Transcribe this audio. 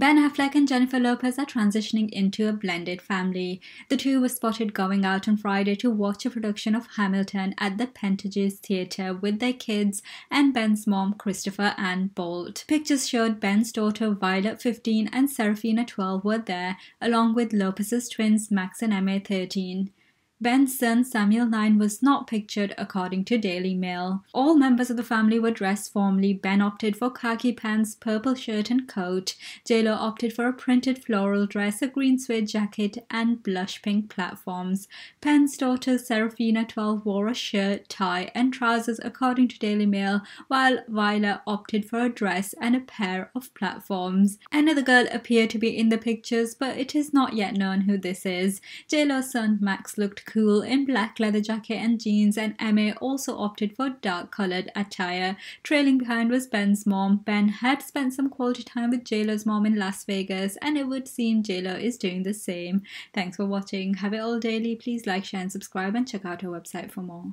Ben Affleck and Jennifer Lopez are transitioning into a blended family. The two were spotted going out on Friday to watch a production of Hamilton at the Pentages Theatre with their kids and Ben's mom, Christopher and Bolt. Pictures showed Ben's daughter Violet, 15, and Seraphina, 12, were there, along with Lopez's twins, Max and Emma, 13. Ben's son Samuel Nine was not pictured, according to Daily Mail. All members of the family were dressed formally. Ben opted for khaki pants, purple shirt, and coat. JLo opted for a printed floral dress, a green suede jacket, and blush pink platforms. Ben's daughter Seraphina 12 wore a shirt, tie, and trousers, according to Daily Mail, while Viola opted for a dress and a pair of platforms. Another girl appeared to be in the pictures, but it is not yet known who this is. JLo's son Max looked cool in black leather jacket and jeans, and Emma also opted for dark coloured attire. Trailing behind was Ben's mom. Ben had spent some quality time with JLo's mom in Las Vegas, and it would seem JLo is doing the same. Thanks for watching. Have it all daily. Please like, share, and subscribe, and check out our website for more.